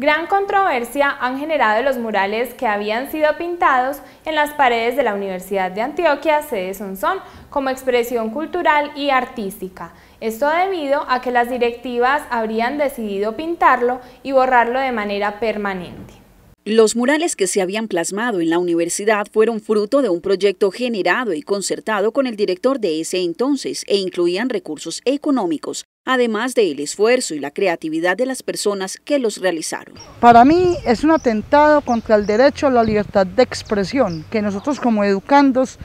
Gran controversia han generado los murales que habían sido pintados en las paredes de la Universidad de Antioquia, sede Sonsón, como expresión cultural y artística. Esto debido a que las directivas habrían decidido pintarlo y borrarlo de manera permanente. Los murales que se habían plasmado en la universidad fueron fruto de un proyecto generado y concertado con el director de ese entonces e incluían recursos económicos, además del esfuerzo y la creatividad de las personas que los realizaron. Para mí es un atentado contra el derecho a la libertad de expresión que nosotros como educandos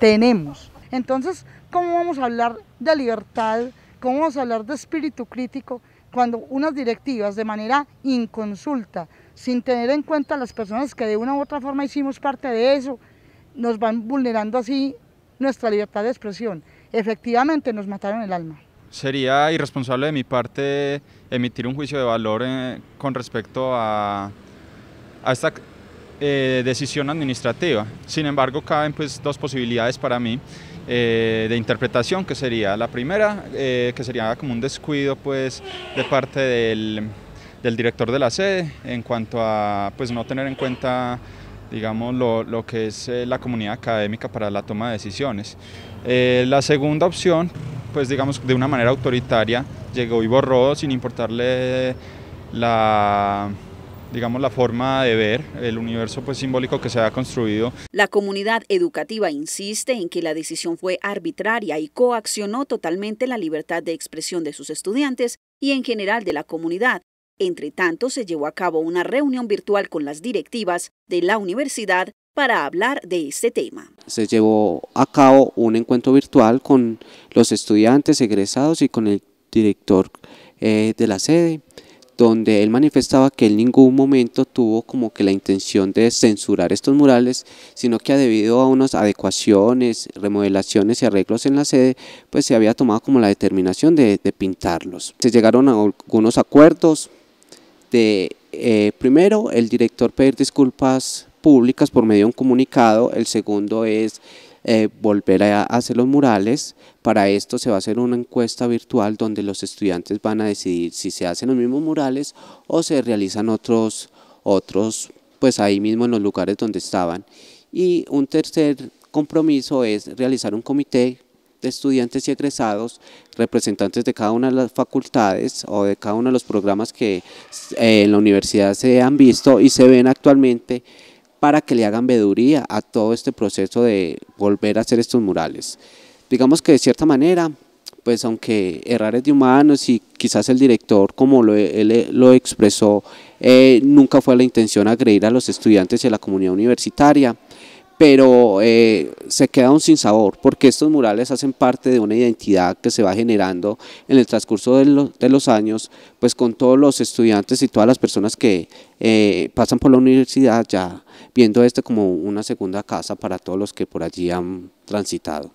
tenemos. Entonces, ¿cómo vamos a hablar de libertad? ¿Cómo vamos a hablar de espíritu crítico cuando unas directivas de manera inconsulta, sin tener en cuenta las personas que de una u otra forma hicimos parte de eso, nos van vulnerando así nuestra libertad de expresión. Efectivamente nos mataron el alma. Sería irresponsable de mi parte emitir un juicio de valor eh, con respecto a, esta eh, decisión administrativa. Sin embargo, caben pues dos posibilidades para mí. Eh, de interpretación que sería la primera, eh, que sería como un descuido pues de parte del, del, director de la sede en cuanto a pues no tener en cuenta digamos lo, lo que es eh, la comunidad académica para la toma de decisiones. la segunda opción pues digamos de una manera autoritaria llegó y borró sin importarle la digamos, la forma de ver el universo pues, simbólico que se ha construido. La comunidad educativa insiste en que la decisión fue arbitraria y coaccionó totalmente la libertad de expresión de sus estudiantes y en general de la comunidad. Entre tanto, se llevó a cabo una reunión virtual con las directivas de la universidad para hablar de este tema. Se llevó a cabo un encuentro virtual con los estudiantes egresados y con el director eh, de la sede donde él manifestaba que en ningún momento tuvo como que la intención de censurar estos murales, sino que debido a unas adecuaciones, remodelaciones y arreglos en la sede, pues se había tomado como la determinación de, pintarlos. Se llegaron a algunos acuerdos de, eh, primero, el director pedir disculpas públicas por medio de un comunicado, el segundo es eh, volver a hacer los murales. Para esto se va a hacer una encuesta virtual donde los estudiantes van a decidir si se hacen los mismos murales o se realizan otros, otros pues ahí mismo en los lugares donde estaban. Y un tercer compromiso es realizar un comité de estudiantes y egresados, representantes de cada una de las facultades o de cada uno de los programas que eh, en la universidad se han visto y se ven actualmente para que le hagan veduría a todo este proceso de volver a hacer estos murales. Digamos que de cierta manera, pues aunque errar de humanos y quizás el director, como lo, e, él eh, lo expresó, eh, nunca fue la intención agredir a los estudiantes y a la comunidad universitaria, pero eh, se queda un sabor porque estos murales hacen parte de una identidad que se va generando en el transcurso de, los años, pues con todos los estudiantes y todas las personas que eh, pasan por la universidad ya viendo este como una segunda casa para todos los que por allí han transitado.